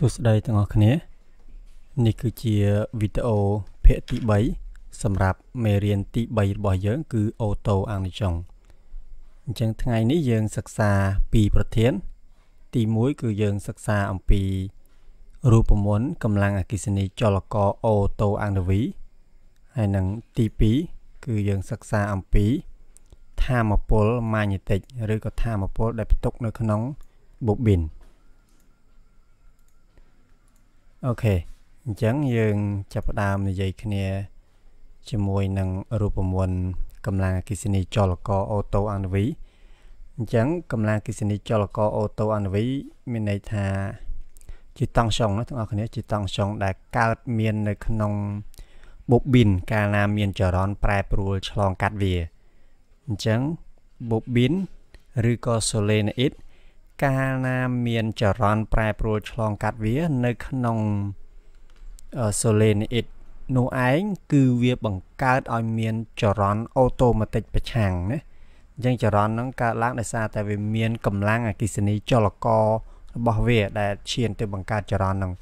សួស្តីទាំងអស់គ្នា នេះគឺជាវីដេអូភាគទី3សម្រាប់មេរៀនទី3របស់យើង គឺអូតូអាំងចុងអញ្ចឹងថ្ងៃនេះយើងសិក្សាពីប្រធាន ទី1គឺយើងសិក្សាអំពីរូបមន្តកម្លាំងអគិសនីចលករអូតូអាំងវីហើយនឹងទី2គឺយើងសិក្សាអំពីធម្មពលម៉ាញេទិកឬក៏ធម្មពលដែលផ្ទុកនៅក្នុងបូប៊ីនអូខេអញ្ចឹងយើងចាប់ផ្ដើមនិយាយគ្នាជាមួយនឹងរូបមន្តកម្លាំងអគិសនីចលករអូតូអនុវីអញ្ចឹងកម្លាំងអគិសនីចលករអូតូអនុវីមានន័យថាជាតង់ចុងណាបងប្អូនជាតង់ចុង ដែលកើតមាន នៅ ក្នុងបូប៊ីនកាលណាមានចរន្តប្រែប្រួលឆ្លងកាត់វាអញ្ចឹងបូប៊ីនឬក៏សូលេណអ៊ីតកាលណាមានចរន្តប្រែប្រួលឆ្លងកាត់វា នៅ ក្នុង solenoid នោះឯងគឺវាបង្កើតឲ្យមានចរន្តអូតូម៉ាទិកប្រឆាំងណាអញ្ចឹងចរន្តហ្នឹងកើតឡើងដោយសារតែវាមានកម្លាំងអគិសនីចលកររបស់វាដែលឈាន ទៅ បង្កើតចរន្តហ្នឹង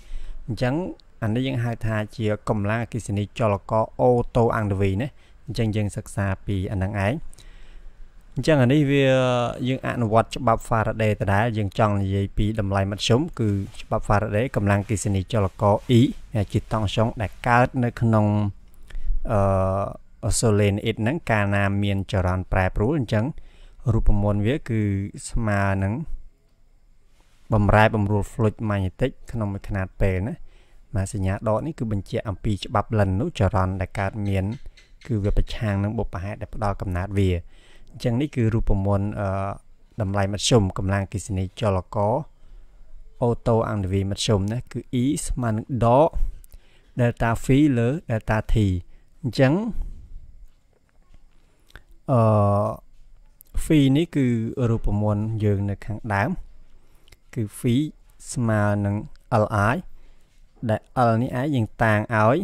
អញ្ចឹងអានេះយើងហៅថាជាកម្លាំងអគិសនីចលករអូតូអង្គវីណាអញ្ចឹងយើងសិក្សាពីអាហ្នឹងឯងអញ្ចឹងអានេះវាយើងអនុវត្តច្បាប់ Faraday ដដែលយើងចង់និយាយពីតម្លៃមធ្យមគឺច្បាប់ Faraday កម្លាំងកេសនីចលករ E ជាតង់ចុងដែលកើតនៅក្នុងអឺ Solenoid ហ្នឹងកាលណាមានចរន្តប្រែប្រួលអញ្ចឹងរូបមន្តវាគឺស្មើនឹងបំរែបំរួល fluid magnetic ក្នុងមួយຂະຫນាតពេលណាមកសញ្ញាដកនេះគឺបញ្ជាក់អំពីច្បាប់លិននោះចរន្តដែលកើតមាន គឺវាប្រឆាំងនឹងបុព្វហេតុដែលផ្ដល់កំណត់វាចឹងនេះគឺរូបមន្តអឺតម្លៃមធ្យមកម្លាំងអគ្គិសនីចលករអូតូអង្គវិមធ្យមណាគឺ E ស្មើនឹងដក delta phi លើ delta t អញ្ចឹងអឺ phi នេះគឺរូបមន្តយើងនៅខាងដើមគឺ phi ស្មើនឹង li ដែល l នេះឯងយើងតាងឲ្យ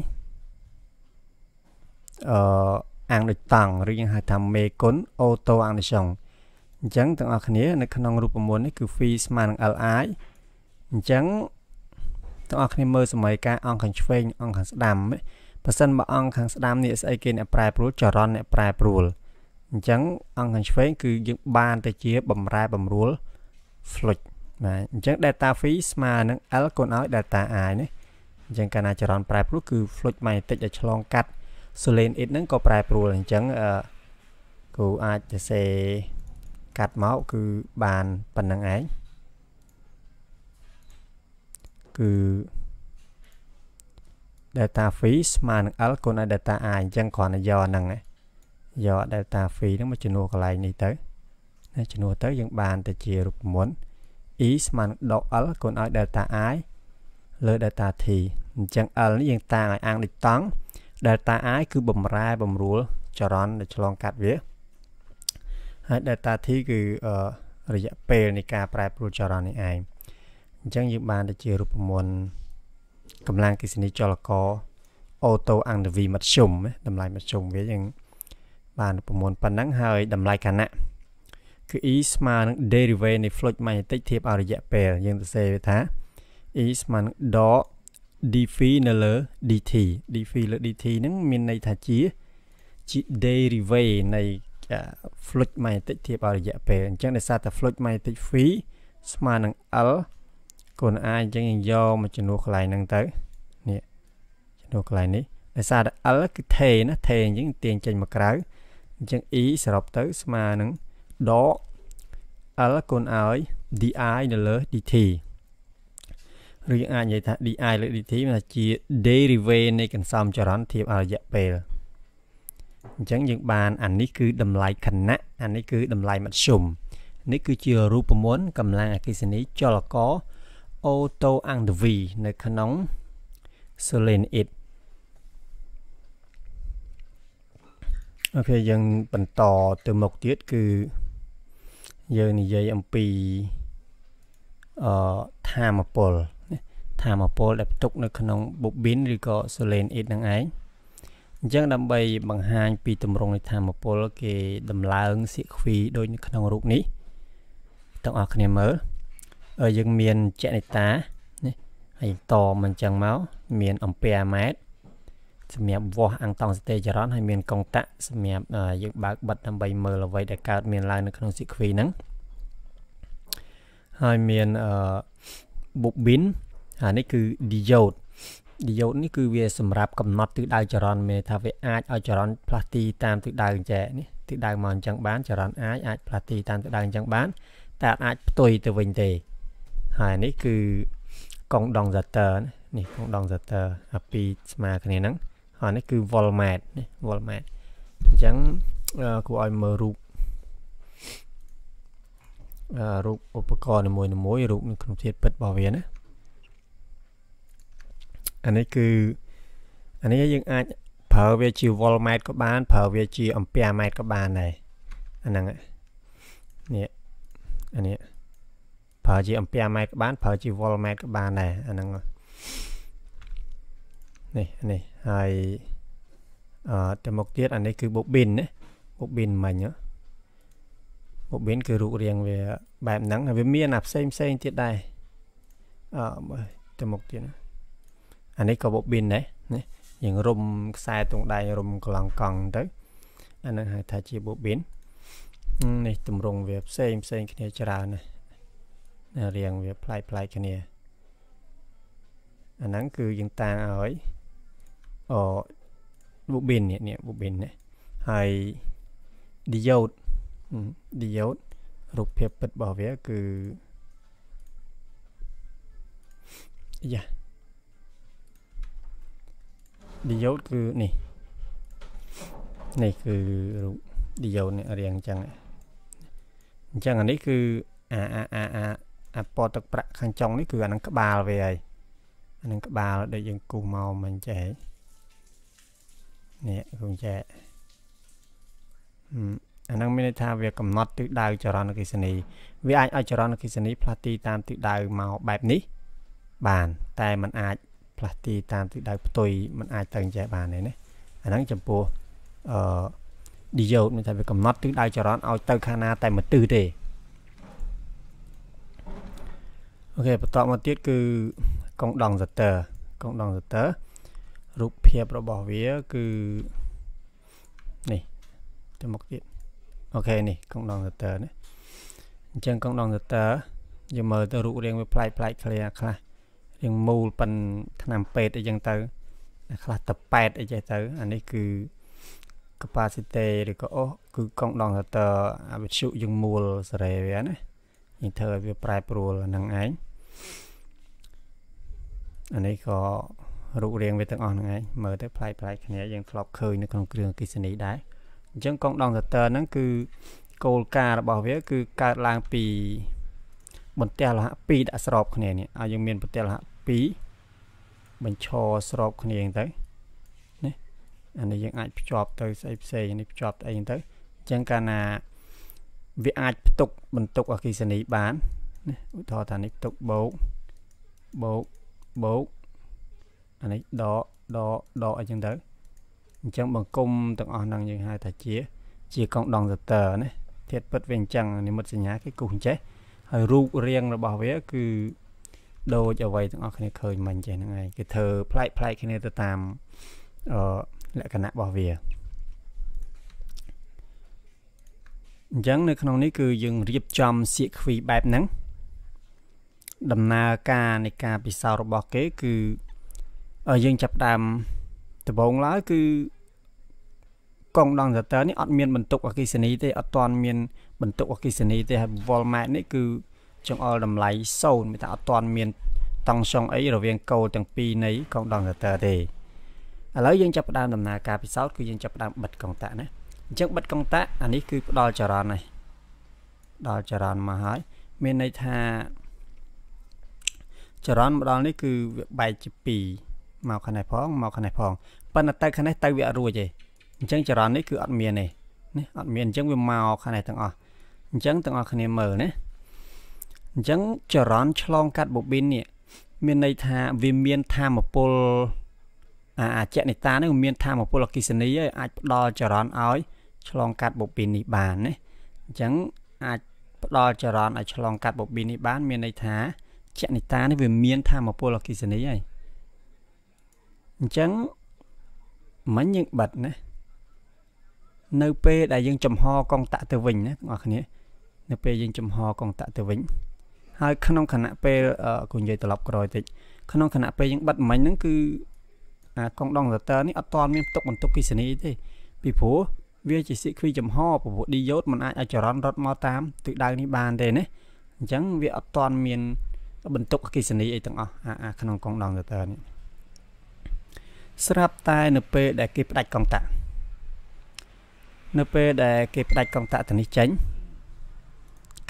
អឺអាងដូចតង់ឬយើងហៅថាមេគុណអូតូអាងដូចចុងអញ្ចឹងទាំងអស់គ្នានៅក្នុងរូបមន្តនេះគឺ phi ស្មើនឹង li អញ្ចឹងទាំងអស់គ្នាមើលសម័យកាលអង្គខាងឆ្វេងអង្គខាងស្ដាំបើសិនមកអង្គខាងស្ដាំនេះស្អីគេអ្នកប្រែប្រួលចរន្តអ្នកប្រែប្រួលអញ្ចឹងអង្គខាងឆ្វេង គឺយើងបានទៅជាបំរែបំរួល fluid បាទអញ្ចឹង data phi ស្មើនឹង l គុណឲ្យ data i នេះអញ្ចឹងកាលណាចរន្តប្រែប្រួលគឺ fluid magnetic ដែលឆ្លងកាត់ Solen it ហ្នឹងក៏ប្រែប្រួលអញ្ចឹងគូអាចសរសេរកាត់មកគឺបានប៉ុណ្្នឹងឯងគឺ data fee ស្មើនឹង L គុណឲ្យ data i អញ្ចឹងគ្រាន់តែយកហ្នឹងយក data fee ហ្នឹងមកជំនួសកន្លែងនេះទៅណាជំនួសទៅយើងបានទៅជារូបមន្ត e ស្មើនឹង .l គុណឲ្យ delta i លើ delta t អញ្ចឹង l នេះយើងតាំងឲ្យអាងដូចតង់ delta i គឺបំរែបំរួលចរន្តដែលឆ្លងកាត់វា ហើយ delta t គឺរយៈពេលនៃការប្រែប្រួលចរន្តនេះឯងអញ្ចឹងយើងបានទៅជារូបមន្តកម្លាំងកិសនីចលករអូតូអង្គវីមធ្យមតម្លៃមធ្យមវាយើងបានប្រមូលប៉ុណ្ណឹងហើយតម្លៃខណៈគឺ e ស្មើនឹង derivative នៃ flux magnetic ធៀបឲ្យរយៈពេលយើងសរសេរវាថា e ស្មើនឹង dot dphi នៅលើ dt dphi លើ dt ហ្នឹងមានន័យថាជាជា derivative នៃ fluid magnetic ធៀបអរយៈពេលអញ្ចឹងដោយសារតែ fluid magnetic phi ស្មើនឹង l គុណ i អញ្ចឹងយើងយកមកចំនួនកន្លែងហ្នឹងទៅនេះចំនួនកន្លែងនេះដោយសារតែ l គឺ t ណា t អញ្ចឹងទាញចេញមកក្រៅអញ្ចឹង e សរុបទៅស្មើនឹងដក l គុណឲ្យ di នៅលើ dt ឬយើងអាចនិយាយថា DI លើ DT វាជា derivative នៃកន្សំចរន្តធៀបអរយៈពេលអញ្ចឹងយើងបានអានេះគឺតម្លៃខណៈអានេះគឺតម្លៃមធ្យមនេះគឺជារូបមន្តកម្លាំងអគិសនីចលករ auto angv នៅក្នុង solenoid អូខេយើងបន្តទៅមុខទៀតគឺយើងនិយាយអំពីអឺធម្មពលធម្មពលដែលផ្ទុកនៅក្នុង bobbin ឬក៏ solenoid ហ្នឹងឯងអញ្ចឹងដើម្បីបង្ហាញពីទម្រង់នៃធម្មពលគេដំឡើងសៀកខ្វីដូចនៅក្នុងរូបនេះទាំងអស់គ្នាមើលយើងមានចនិតានេះហើយតមកអញ្ចឹងមកមានអំពែម៉ែត្រសម្រាប់វាស់អង្គតង់សតិចរន្តហើយមានកុងតាក់សម្រាប់យើងបើកបិទដើម្បីមើលអ្វីដែលកើតមានឡើងនៅក្នុងសៀកខ្វីហ្នឹងហើយមានអឺ bobbin អានេះគឺ diode diode នេះគឺវាសម្រាប់កំណត់ទិសដៅចរន្តមេថាវាអាចឲ្យចរន្តផ្លាស់ទីតាមទិសដៅអញ្ចឹងនេះទិសដៅមកអញ្ចឹងបានចរន្តអាចអាចផ្លាស់ទីតាមទិសដៅអញ្ចឹងបាន តែអាចផ្ទុយទៅវិញទេ ហើយនេះគឺកងដង zater នេះកងដង zater អាពីស្មើគ្នាហ្នឹងហើយនេះគឺ volmet នេះ volmet អញ្ចឹងគួរឲ្យមើលរូបរូបឧបករណ៍នីមួយៗរូបក្នុងជាតិពិតរបស់វាណាអានេះគឺអានេះយើងអាចប្រើវាជា volt mat ក៏បានប្រើវាជា ampere mat ក៏បានដែរអាហ្នឹងនេះអានេះប្រើជា ampere mat ក៏បានប្រើជា volt mat ក៏បានដែរអាហ្នឹងនេះនេះហើយអឺទៅមុខទៀតអានេះគឺ bobbin ណា bobbin មិញហ៎ bobbin គឺរូបរាងវាបែបហ្នឹងហើយវាមានអាផ្សេងផ្សេងទៀតដែរអឺទៅមុខទៀតណាអានេះក៏បប៊ីនដែរណាយើងរុំខ្សែទងដៃរុំកន្លងកង់ទៅអានឹងហៅថាជាបប៊ីន នេះតម្រង់វាផ្សេងផ្សេងគ្នាច្រើនណារៀងវាប្លែកប្លែកគ្នាអាហ្នឹងគឺយើងតាឲ្យអប៊ូប៊ីននេះនេះប៊ូប៊ីននេះហើយឌីយ៉ូតឌីយ៉ូតរូបភាពពិតរបស់វាគឺយ៉ាឌីយ៉ូតគឺនេះនេះគឺរូបឌីយ៉ូតនេះរៀងអញ្ចឹងអញ្ចឹងអានេះគឺអាអាអាអាអាពណ៌ទឹកប្រាក់ខាងចុងនេះគឺអានឹងក្បាលវាហើយអានឹងក្បាលដែលយើងគូសមកមិនចេះនេះគូសចេះអានឹងមានន័យថាវាកំណត់ទិសដៅចរន្តអគ្គិសនី វាអាចឲ្យចរន្តអគ្គិសនីផ្លាស់ទីតាមទិសដៅមកបែបនេះបានតែมันអាចផ្លាស់ទីតាមទិសដៅផ្ទុយมันអាចទៅចេះបានទេណាអាហ្នឹងចំពោះអឺ diode មានតែវាកំណត់ទិសដៅចរន្តឲ្យទៅខាងណាតែមួយទិសទេអូខេបន្តមកទៀតគឺកងដង starter កងដង starter រូបភាពរបស់វាគឺនេះទៅមុខទៀតអូខេនេះកងដង starter ណាអញ្ចឹងកងដង starter យើងមើលទៅរូបរាងវាប្លែកប្លែកគ្នាខ្លះយើងមូលប៉ិនឆ្នាំពេទ្យអីចឹងទៅ ខ្លះតប៉ែតអីចេះទៅអានេះគឺ capacity ឬក៏អូសគឺកង់ដងតើអាវិទ្យុយើងមូលសេរីវាណាយើងធ្វើឲ្យវាប្រែប្រួលហ្នឹងឯងអានេះក៏រូបរាងវាទាំងអស់ហ្នឹងឯងមើលទៅប្លែកប្លែកគ្នាយើងធ្លាប់ឃើញនៅក្នុងគ្រឿងអគិសនីដែរអញ្ចឹងកង់ដងតើហ្នឹងគឺគោលការណ៍របស់វា គឺកើតឡើងពីបន្ទះលោហៈ2ដាក់ស្របគ្នានេះឲ្យយើងមានបន្ទះលោហៈ2បញ្ឈរស្របគ្នាទៅណាអានេះយើងអាចភ្ជាប់ទៅស្អីផ្សេងនេះភ្ជាប់អីទៅអញ្ចឹងកាលណាវាអាចផ្ទុកបន្ទុកអគិសនីបានណាឧទាហរណ៍ថានេះផ្ទុកបូកបូកបូកអានេះដកដកដកអីចឹងទៅអញ្ចឹងបង្គំទាំងអស់ហ្នឹងយើងហៅថាជា ជាកងដងសតើណាធាតពិតវាអញ្ចឹងនិមិត្តសញ្ញាគេគូសអញ្ចេះហើយរូបរាងរបស់វាគឺដូចអ្វីទាំងអស់គ្នាឃើញមិញចេះហ្នឹងឯងគឺធ្វើប្លែកប្លែកគ្នាទៅតាមអឺលក្ខណៈរបស់វាអញ្ចឹងនៅ ក្នុងនេះគឺយើងរៀបចំសៀកខ្វីបែបហ្នឹងដំណើរការនៃការពិសោធន៍របស់គេ គឺយើងចាប់ដើមដំបូងឡើយគឺកង់ដងសាទ័រនេះអត់មាន បន្ទុកអគិសនីទេអត់ទាន់មានបន្ទុកអគិសនីទេហើយវ៉លម៉ែតនេះគឺចង្អុលតម្លៃសូន្យមិនថាអត់ទាន់មានតង់ចុងអីរវាងកោទាំងពីរនៃកងដងតាទេឥឡូវយើងចាប់ផ្ដើមដំណើរការពិសោធន៍គឺយើងចាប់ផ្ដើមបិទកងតាណាអញ្ចឹងបិទកងតាអានេះគឺផ្ដល់ចរន្តនេះដល់ចរន្តមកហើយមានន័យថាចរន្តមកដល់នេះគឺវាបែកជា2មកខាងនេះផងមកខាងនេះផងប៉ុន្តែទៅខាងនេះទៅវាអត់រួចទេអញ្ចឹងចរន្តនេះគឺអត់មានទេនេះអត់មានអញ្ចឹងវាមកខាងនេះទាំងអស់អញ្ចឹងទាំងអស់គ្នាមើលណាអញ្ចឹងចរន្តឆ្លងកាត់បូប៊ីននេះមានន័យថាវាមានធម្មពលអាចនិតានេះមានធម្មពលអគិសនីហើយអាចផ្ដល់ចរន្តឲ្យឆ្លងកាត់បូប៊ីននេះបានណាអញ្ចឹងអាចផ្ដល់ចរន្តឲ្យឆ្លងកាត់បូប៊ីននេះបាន មានន័យថាចនិតានេះវាមានធម្មពលអគិសនីហើយអញ្ចឹងមិញយើងបិទណានៅពេលដែលយើងចំហកងតាក់ទៅវិញណាបងប្អូនគ្នានៅពេលយើងចំហកងតាក់ទៅវិញហើយក្នុងខណៈពេលគូនិយាយត្រឡប់ក្រោយតិចក្នុងខណៈពេលយើងបិទមិញហ្នឹងគឺអាកងដងរ៉ូទ័រនេះអត់ទាន់មានផ្ទុកបន្ទុកអគ្គិសនីទេពីព្រោះវា ជាសិក្វីចំហពពុះឌីយ៉ូតมันអាចឲ្យចរន្តរត់មកតាមទិសដៅនេះបានទេណាអញ្ចឹងវាអត់ទាន់មាន បន្ទុកអគ្គិសនីអីទាំងអស់អា ក្នុងកងដងរ៉ូទ័រនេះស្រាប់តែនៅពេលដែលគេផ្ដាច់កងតាក់នៅពេលដែលគេផ្ដាច់កងតាក់ទៅនេះចេញ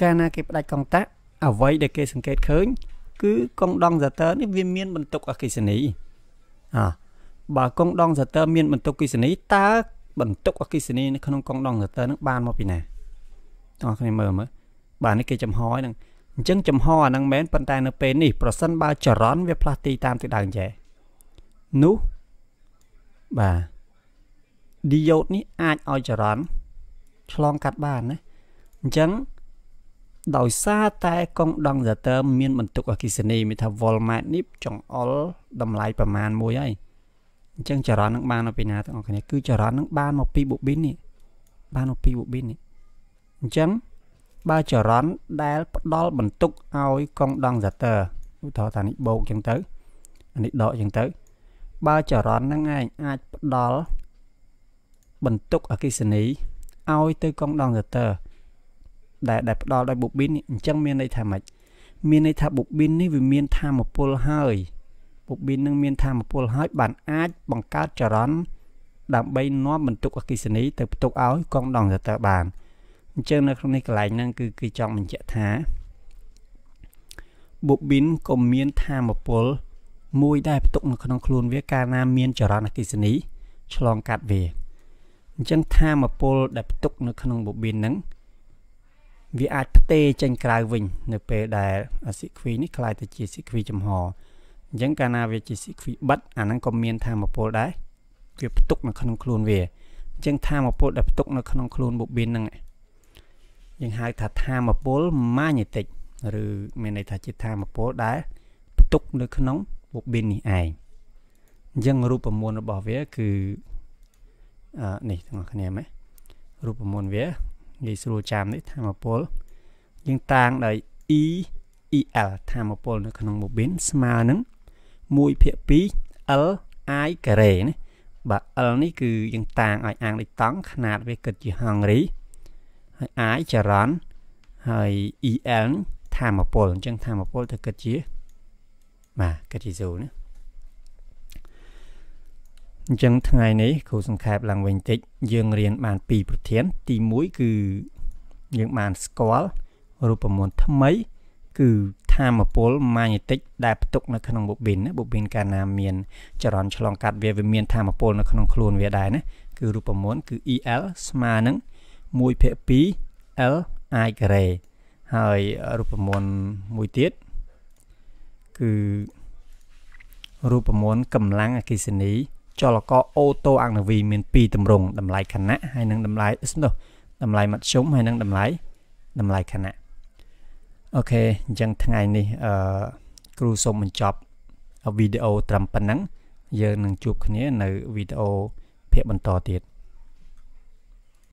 កាលណាគេផ្ដាច់កងតាក់អ្វីដែលគេសង្កេតឃើញគឺកុងដងសាទ័រនេះវាមានបន្ទុកអគិសនីអបើកុងដងសាទ័រមាន បន្ទុកអគិសនីតើបន្ទុកអគិសនីនៅក្នុងកុងដងសាទ័រនឹងបានមកពីណាបងប្អូនគ្នាមើលមើលបាទនេះគេចំហហ្នឹងអញ្ចឹងចំហអាហ្នឹងមែនប៉ុន្តែនៅពេលនេះប្រសិនបើចរន្តវាផ្លាស់ទីតាមទិសដៅអញ្ចេះនោះបាទ diode នេះអាចឲ្យចរន្តឆ្លងកាត់បានណាអញ្ចឹងដោយសារតែកុងដង់សាទ័រមានបន្ទុកអគិសនីមានថា Volmat នេះចង្អុលតម្លៃប្រមាណមួយហើយអញ្ចឹងចរន្តនឹងបានមកពីណាទាំងអស់គ្នា គឺចរន្តនឹងបានមកពីបូប៊ីននេះ បានមកពីបូប៊ីននេះអញ្ចឹងបើចរន្តដែល ផ្ដល់បន្ទុកឲ្យកុងដង់សាទ័រឧទាហរណ៍ថានេះបោកអញ្ចឹងទៅអានេះដកអញ្ចឹងទៅ បើចរន្តហ្នឹងឯងអាចផ្ដល់បន្ទុកអគិសនីឲ្យទៅកុងដង់សាទ័រដែលដែលផ្ដល់ដោយបូប៊ីនអញ្ចឹងមានន័យថាម៉េចមានន័យថាបូប៊ីននេះវាមានធម្មពលហើយបូប៊ីននឹងមានធម្មពលហើយបានអាចបង្កើតចរន្តដើម្បីនាំបន្ទុកអគិសនីទៅផ្ទុកឲ្យកងដងទៅបានអញ្ចឹងនៅក្នុងនេះកន្លែងហ្នឹងគឺគឺចង់បញ្ជាក់ថាបូប៊ីនក៏មានធម្មពលមួយដែលផ្ទុកនៅក្នុងខ្លួនវាកាលណាមានចរន្តអគិសនី ឆ្លងកាត់វាអញ្ចឹងធម្មពលដែលផ្ទុក នៅក្នុងបូប៊ីនហ្នឹងវាអាចផ្ទេរចេញក្រៅវិញ នៅពេលដែលអាស៊ីខ្វីនេះក្លាយទៅជាស៊ីខ្វីចំហអញ្ចឹងកាលណាវាជាស៊ីខ្វីបិទអាហ្នឹងក៏មានធម្មពលដែរវាផ្ទុកនៅក្នុងខ្លួនវាអញ្ចឹងធម្មពលដែលផ្ទុកនៅក្នុងខ្លួនបូប៊ីនហ្នឹងយើងហៅថាធម្មពល magnetic ឬមានន័យថាជាធម្មពលដែលផ្ទុកនៅក្នុងបូប៊ីននេះឯងអញ្ចឹងរូបមន្តរបស់វាគឺអឺនេះទាំងអស់គ្នាមែនរូបមន្តវាងាយស្រួលចាំនេះធម្មពលយើងតាងដោយ E EL ធម្មពលនៅក្នុងបូប៊ីនស្មើនឹង1ភាគ2 L I ការ៉េណាបាទ L នេះគឺយើងតាងឲ្យអាងលេខតង់ຂະຫນາດវាគិតជាហង្រីហើយ I ចរន្តហើយ EL ធម្មពលអញ្ចឹងធម្មពលទៅគិតជា បាទគិតជា0ណាអញ្ចឹងថ្ងៃនេះគ្រូសង្ខេបឡើងវិញតិចយើងរៀនបាន ពីរប្រធាន ទី1គឺយើងបានស្គាល់រូបមន្តថ្មី គឺថាមពលម៉ាញេទិកដែលផ្ទុកនៅក្នុងបូប៊ីនណាបូប៊ីនកាលណាមានចរន្តឆ្លងកាត់វាវាមានថាមពលនៅក្នុងខ្លួនវាដែរណាគឺរូបមន្តគឺ EL ស្មើនឹង1/2 L I ការ៉េហើយរូបមន្តមួយទៀតគឺរូបមន្តកម្លាំងអគិសនីចលករអូតូអង្គនវីមាន2ទម្រង់តម្លៃខណៈហើយនិងតម្លៃស្នោះតម្លៃមធ្យមហើយនិងតម្លៃតម្លៃខណៈអូខេអញ្ចឹងថ្ងៃនេះអឺគ្រូសូមបញ្ចប់វីដេអូត្រឹមប៉ុណ្ណឹង យើងនឹងជួបគ្នា នៅវីដេអូភាគបន្តទៀត